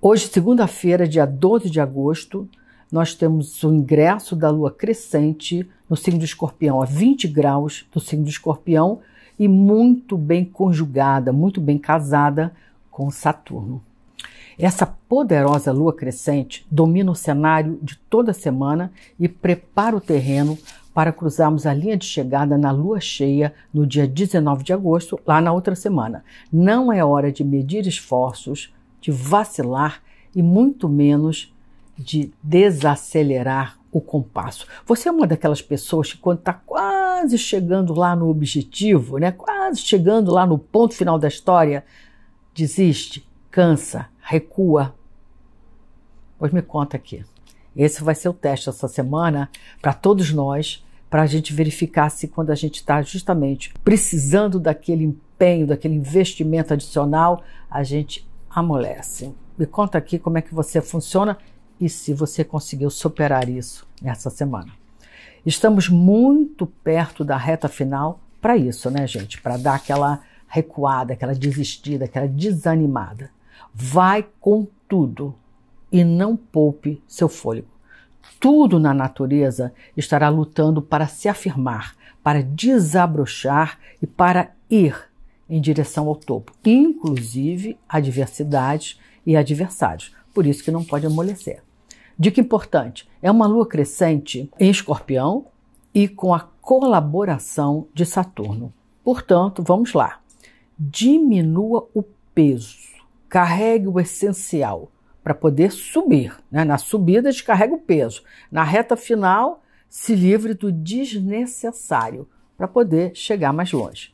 Hoje, segunda-feira, dia 12 de agosto, nós temos o ingresso da lua crescente no signo do escorpião, a 20 graus do signo do escorpião e muito bem conjugada, muito bem casada com Saturno. Essa poderosa lua crescente domina o cenário de toda a semana e prepara o terreno para cruzarmos a linha de chegada na lua cheia no dia 19 de agosto, lá na outra semana. Não é hora de medir esforços de vacilar e muito menos de desacelerar o compasso. Você é uma daquelas pessoas que quando está quase chegando lá no objetivo, né, quase chegando lá no ponto final da história, desiste, cansa, recua. Pois me conta aqui. Esse vai ser o teste essa semana para todos nós, para a gente verificar se quando a gente está justamente precisando daquele empenho, daquele investimento adicional, a gente amolece. Me conta aqui como é que você funciona e se você conseguiu superar isso nessa semana. Estamos muito perto da reta final para isso, né, gente? Para dar aquela recuada, aquela desistida, aquela desanimada. Vai com tudo e não poupe seu fôlego. Tudo na natureza estará lutando para se afirmar, para desabrochar e para ir em direção ao topo, inclusive adversidades e adversários. Por isso que não pode amolecer. Dica importante: é uma lua crescente em Escorpião e com a colaboração de Saturno. Portanto, vamos lá. Diminua o peso, carregue o essencial para poder subir. Né? Na subida, descarrega o peso. Na reta final, se livre do desnecessário para poder chegar mais longe.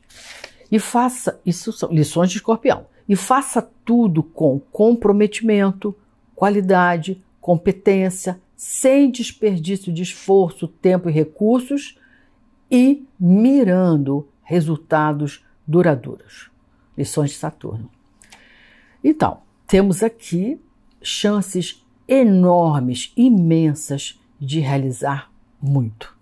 E faça, isso são lições de escorpião, e faça tudo com comprometimento, qualidade, competência, sem desperdício de esforço, tempo e recursos e mirando resultados duradouros. Lições de Saturno. Então, temos aqui chances enormes, imensas de realizar muito.